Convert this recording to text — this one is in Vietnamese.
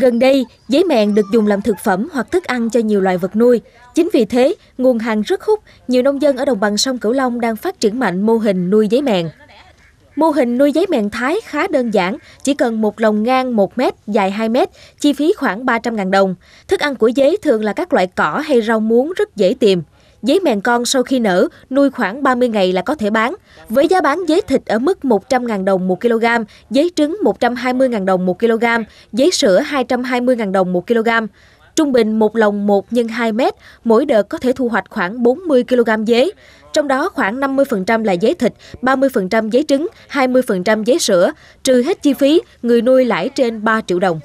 Gần đây, giấy mèn được dùng làm thực phẩm hoặc thức ăn cho nhiều loài vật nuôi. Chính vì thế, nguồn hàng rất hút, nhiều nông dân ở đồng bằng sông Cửu Long đang phát triển mạnh mô hình nuôi giấy mèn. Mô hình nuôi giấy mèn Thái khá đơn giản, chỉ cần một lồng ngang 1 mét, dài 2 mét, chi phí khoảng 300.000 đồng. Thức ăn của giấy thường là các loại cỏ hay rau muống rất dễ tìm. Giấy mèn con sau khi nở, nuôi khoảng 30 ngày là có thể bán. Với giá bán giấy thịt ở mức 100.000 đồng 1 kg, giấy trứng 120.000 đồng 1 kg, giấy sữa 220.000 đồng 1 kg. Trung bình một lồng 1 x 2 mét, mỗi đợt có thể thu hoạch khoảng 40 kg dế. Trong đó khoảng 50% là giấy thịt, 30% giấy trứng, 20% giấy sữa. Trừ hết chi phí, người nuôi lãi trên 3 triệu đồng.